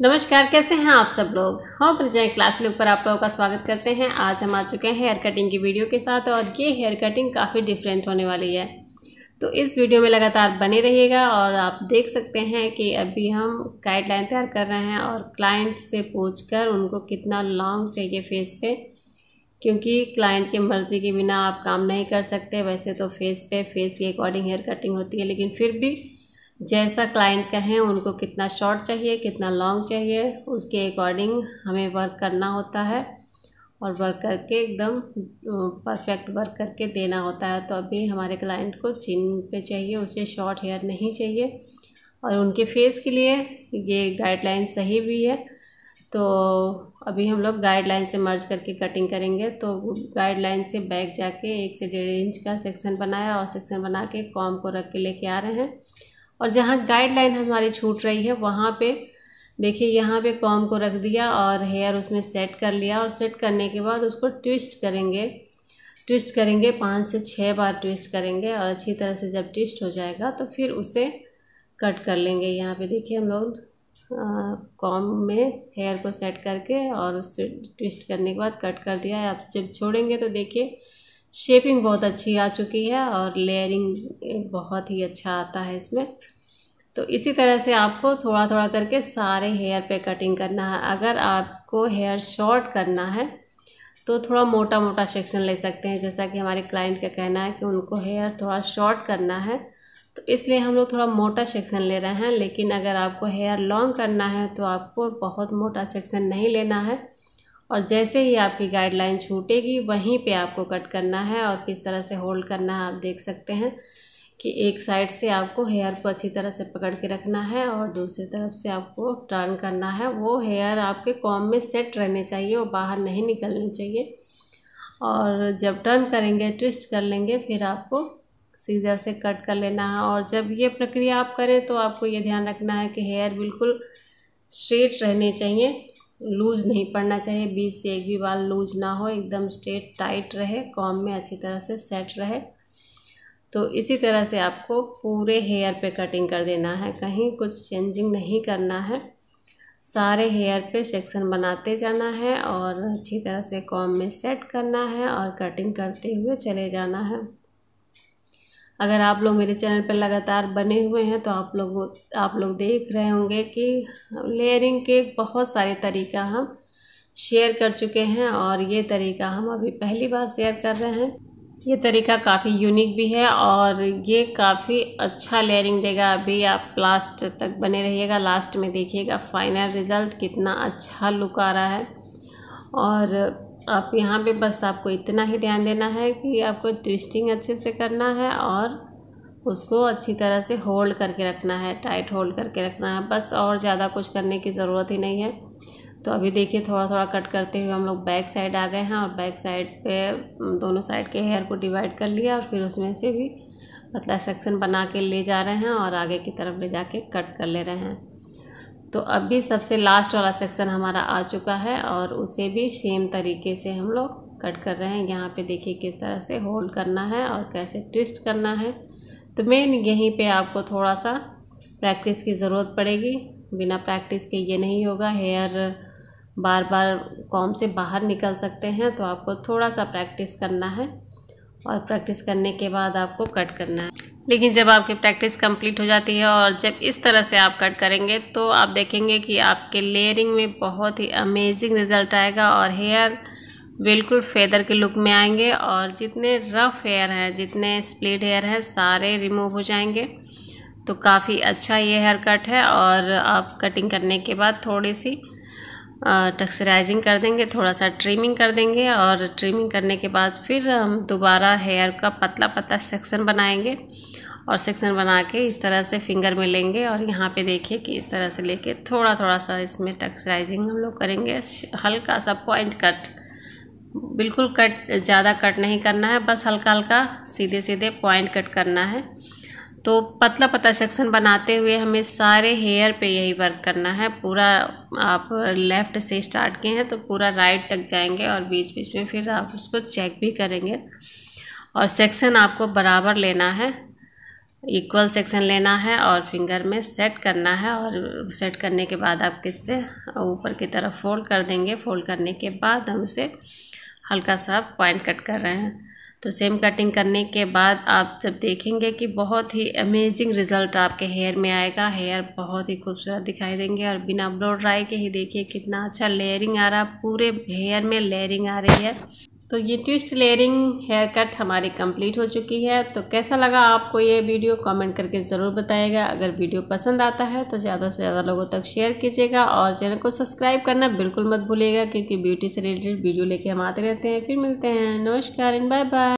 नमस्कार कैसे हैं आप सब लोग हम हाँ, प्रजय क्लास लुक पर आप लोगों का स्वागत करते हैं आज हम आ चुके हैं हेयर कटिंग की वीडियो के साथ और ये हेयर कटिंग काफ़ी डिफरेंट होने वाली है तो इस वीडियो में लगातार बने रहिएगा और आप देख सकते हैं कि अभी हम गाइडलाइन तैयार कर रहे हैं और क्लाइंट से पूछ कर उनको कितना लॉन्ग चाहिए फेस पे क्योंकि क्लाइंट की मर्ज़ी के बिना आप काम नहीं कर सकते वैसे तो फेस पे फेस के अकॉर्डिंग हेयर कटिंग होती है लेकिन फिर भी जैसा क्लाइंट कहें उनको कितना शॉर्ट चाहिए कितना लॉन्ग चाहिए उसके अकॉर्डिंग हमें वर्क करना होता है और वर्क करके एकदम परफेक्ट वर्क करके देना होता है तो अभी हमारे क्लाइंट को चिन पे चाहिए उसे शॉर्ट हेयर नहीं चाहिए और उनके फेस के लिए ये गाइडलाइन सही भी है तो अभी हम लोग गाइडलाइन से मर्ज करके कटिंग करेंगे तो गाइडलाइन से बैक जाके एक से डेढ़ इंच का सेक्शन बनाया और सेक्शन बना के कॉम को रख के लेके आ रहे हैं और जहाँ गाइडलाइन हमारी छूट रही है वहाँ पे देखिए यहाँ पे कॉम को रख दिया और हेयर उसमें सेट कर लिया और सेट करने के बाद उसको ट्विस्ट करेंगे ट्विस्ट करेंगे पाँच से छः बार ट्विस्ट करेंगे और अच्छी तरह से जब ट्विस्ट हो जाएगा तो फिर उसे कट कर लेंगे यहाँ पे देखिए हम लोग कॉम में हेयर को सेट करके और उससे ट्विस्ट करने के बाद कट कर दिया आप जब छोड़ेंगे तो देखिए शेपिंग बहुत अच्छी आ चुकी है और लेयरिंग बहुत ही अच्छा आता है इसमें तो इसी तरह से आपको थोड़ा थोड़ा करके सारे हेयर पे कटिंग करना है अगर आपको हेयर शॉर्ट करना है तो थोड़ा मोटा मोटा सेक्शन ले सकते हैं जैसा कि हमारे क्लाइंट का कहना है कि उनको हेयर थोड़ा शॉर्ट करना है तो इसलिए हम लोग थोड़ा मोटा सेक्शन ले रहे हैं लेकिन अगर आपको हेयर लॉन्ग करना है तो आपको बहुत मोटा सेक्शन नहीं लेना है और जैसे ही आपकी गाइडलाइन छूटेगी वहीं पे आपको कट करना है और किस तरह से होल्ड करना है आप देख सकते हैं कि एक साइड से आपको हेयर को अच्छी तरह से पकड़ के रखना है और दूसरी तरफ से आपको टर्न करना है वो हेयर आपके कॉम में सेट रहने चाहिए वो बाहर नहीं निकलने चाहिए और जब टर्न करेंगे ट्विस्ट कर लेंगे फिर आपको सीजर से कट कर लेना है और जब ये प्रक्रिया आप करें तो आपको ये ध्यान रखना है कि हेयर बिल्कुल स्ट्रेट रहने चाहिए लूज नहीं पड़ना चाहिए बीच से एक भी बाल लूज ना हो एकदम स्ट्रेट टाइट रहे कॉम में अच्छी तरह से सेट रहे तो इसी तरह से आपको पूरे हेयर पे कटिंग कर देना है कहीं कुछ चेंजिंग नहीं करना है सारे हेयर पे सेक्शन बनाते जाना है और अच्छी तरह से कॉम में सेट करना है और कटिंग करते हुए चले जाना है अगर आप लोग मेरे चैनल पर लगातार बने हुए हैं तो आप लोग आप लोग देख रहे होंगे कि लेयरिंग के बहुत सारे तरीका हम शेयर कर चुके हैं और ये तरीका हम अभी पहली बार शेयर कर रहे हैं ये तरीका काफ़ी यूनिक भी है और ये काफ़ी अच्छा लेयरिंग देगा अभी आप लास्ट तक बने रहिएगा लास्ट में देखिएगा फाइनल रिज़ल्ट कितना अच्छा लुक आ रहा है और आप यहाँ पे बस आपको इतना ही ध्यान देना है कि आपको ट्विस्टिंग अच्छे से करना है और उसको अच्छी तरह से होल्ड करके रखना है टाइट होल्ड करके रखना है बस और ज़्यादा कुछ करने की ज़रूरत ही नहीं है तो अभी देखिए थोड़ा थोड़ा कट करते हुए हम लोग बैक साइड आ गए हैं और बैक साइड पे दोनों साइड के हेयर को डिवाइड कर लिया और फिर उसमें से भी मतलब सेक्शन बना के ले जा रहे हैं और आगे की तरफ ले जाके कट कर ले रहे हैं तो अभी सबसे लास्ट वाला सेक्शन हमारा आ चुका है और उसे भी सेम तरीके से हम लोग कट कर रहे हैं यहाँ पर देखिए किस तरह से होल्ड करना है और कैसे ट्विस्ट करना है तो मेन यहीं पर आपको थोड़ा सा प्रैक्टिस की ज़रूरत पड़ेगी बिना प्रैक्टिस के ये नहीं होगा हेयर बार बार कॉम से बाहर निकल सकते हैं तो आपको थोड़ा सा प्रैक्टिस करना है और प्रैक्टिस करने के बाद आपको कट करना है लेकिन जब आपकी प्रैक्टिस कंप्लीट हो जाती है और जब इस तरह से आप कट करेंगे तो आप देखेंगे कि आपके लेयरिंग में बहुत ही अमेजिंग रिजल्ट आएगा और हेयर बिल्कुल फेदर के लुक में आएंगे और जितने रफ़ हेयर हैं जितने स्प्लिट हेयर हैं सारे रिमूव हो जाएंगे तो काफ़ी अच्छा ये हेयर कट है और आप कटिंग करने के बाद थोड़ी सी टेक्सचराइजिंग कर देंगे थोड़ा सा ट्रिमिंग कर देंगे और ट्रिमिंग करने के बाद फिर हम दोबारा हेयर का पतला पतला सेक्शन बनाएंगे और सेक्शन बना के इस तरह से फिंगर में लेंगे और यहाँ पे देखिए कि इस तरह से लेके थोड़ा थोड़ा सा इसमें टेक्सचराइजिंग हम लोग करेंगे हल्का सा पॉइंट कट बिल्कुल कट ज़्यादा कट नहीं करना है बस हल्का हल्का सीधे सीधे पॉइंट कट करना है तो पतला पतला सेक्शन बनाते हुए हमें सारे हेयर पे यही वर्क करना है पूरा आप लेफ़्ट से स्टार्ट किए हैं तो पूरा राइट तक जाएंगे और बीच बीच में फिर आप उसको चेक भी करेंगे और सेक्शन आपको बराबर लेना है इक्वल सेक्शन लेना है और फिंगर में सेट करना है और सेट करने के बाद आप किससे ऊपर की तरफ फोल्ड कर देंगे फोल्ड करने के बाद हम उसे हल्का सा पॉइंट कट कर रहे हैं तो सेम कटिंग करने के बाद आप जब देखेंगे कि बहुत ही अमेजिंग रिज़ल्ट आपके हेयर में आएगा हेयर बहुत ही खूबसूरत दिखाई देंगे और बिना ब्लो ड्राई के ही देखिए कितना अच्छा लेयरिंग आ रहा पूरे हेयर में लेयरिंग आ रही है तो ये ट्विस्ट लेयरिंग हेयर कट हमारी कंप्लीट हो चुकी है तो कैसा लगा आपको ये वीडियो कमेंट करके ज़रूर बताएगा अगर वीडियो पसंद आता है तो ज़्यादा से ज़्यादा लोगों तक शेयर कीजिएगा और चैनल को सब्सक्राइब करना बिल्कुल मत भूलिएगा क्योंकि ब्यूटी से रिलेटेड वीडियो लेके हम आते रहते हैं फिर मिलते हैं नमस्कार एंड बाय बाय